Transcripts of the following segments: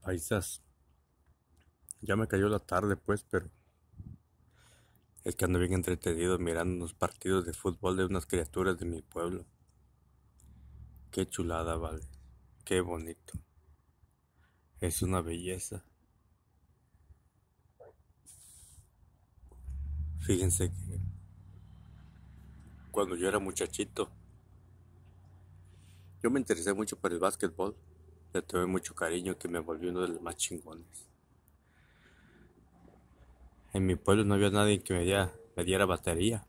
paisas. Ya me cayó la tarde, pues, pero es que ando bien entretenido mirando unos partidos de fútbol de unas criaturas de mi pueblo. Qué chulada, vale. Qué bonito. Es una belleza. Fíjense que cuando yo era muchachito, yo me interesé mucho por el básquetbol le tuve mucho cariño que me volvió uno de los más chingones. En mi pueblo no había nadie que me diera, me diera batería,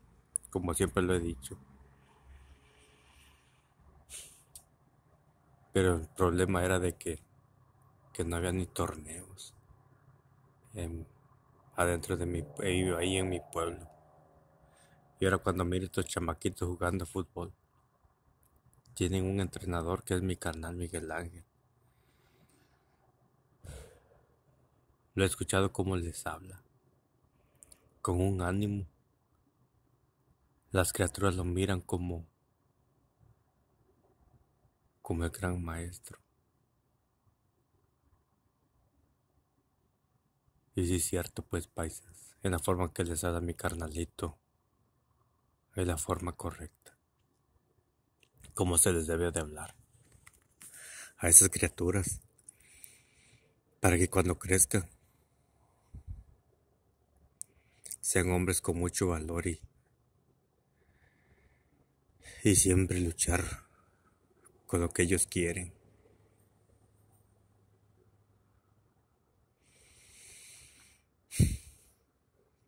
como siempre lo he dicho. Pero el problema era de que, no había ni torneos adentro de mi e ahí en mi pueblo. Y ahora cuando miro estos chamaquitos jugando fútbol, tienen un entrenador que es mi canal Miguel Ángel. Lo he escuchado como les habla, con un ánimo. Las criaturas lo miran como, como el gran maestro. Y sí es cierto, pues paisas, en la forma que les habla mi carnalito, es la forma correcta. Como se les debe de hablar a esas criaturas, para que cuando crezcan sean hombres con mucho valor y, y siempre luchar con lo que ellos quieren.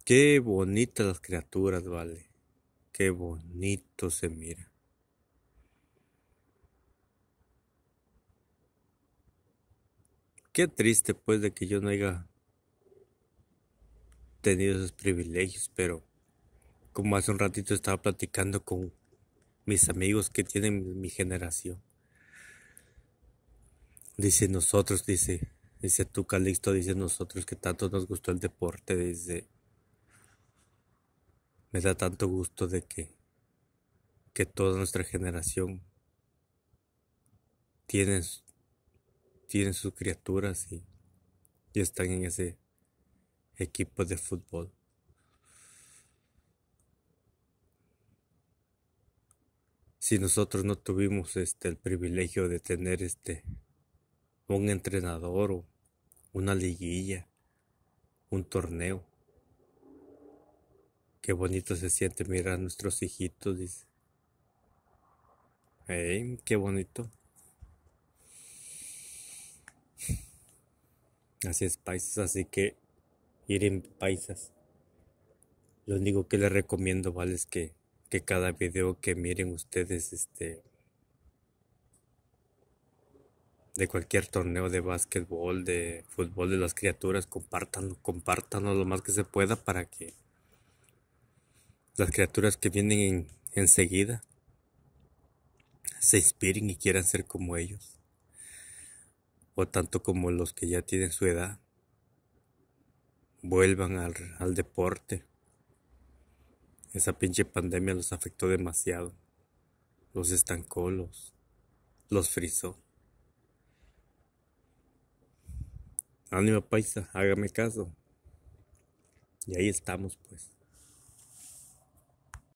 Qué bonitas las criaturas, vale. Qué bonito se mira. Qué triste pues de que yo no haya tenido esos privilegios, pero como hace un ratito estaba platicando con mis amigos que tienen mi generación. Dice nosotros, dice, dice tú Calixto, dice nosotros que tanto nos gustó el deporte, dice, me da tanto gusto de que, que toda nuestra generación tiene, tiene sus criaturas y están en ese Equipo de fútbol. Si nosotros no tuvimos este el privilegio de tener este un entrenador o una liguilla, un torneo. Qué bonito se siente mirar a nuestros hijitos, dice. qué bonito. Así es, países, así que ir en paisas. Lo único que les recomiendo, ¿vale? Es que, cada video que miren ustedes, este. De cualquier torneo de básquetbol, de fútbol de las criaturas, compartan, compártanlo lo más que se pueda para que las criaturas que vienen en, enseguida se inspiren y quieran ser como ellos. O tanto como los que ya tienen su edad vuelvan al, deporte. Esa pinche pandemia los afectó demasiado. Los estancó, los, los frizó. Ánimo paisa, hágame caso. Y ahí estamos pues.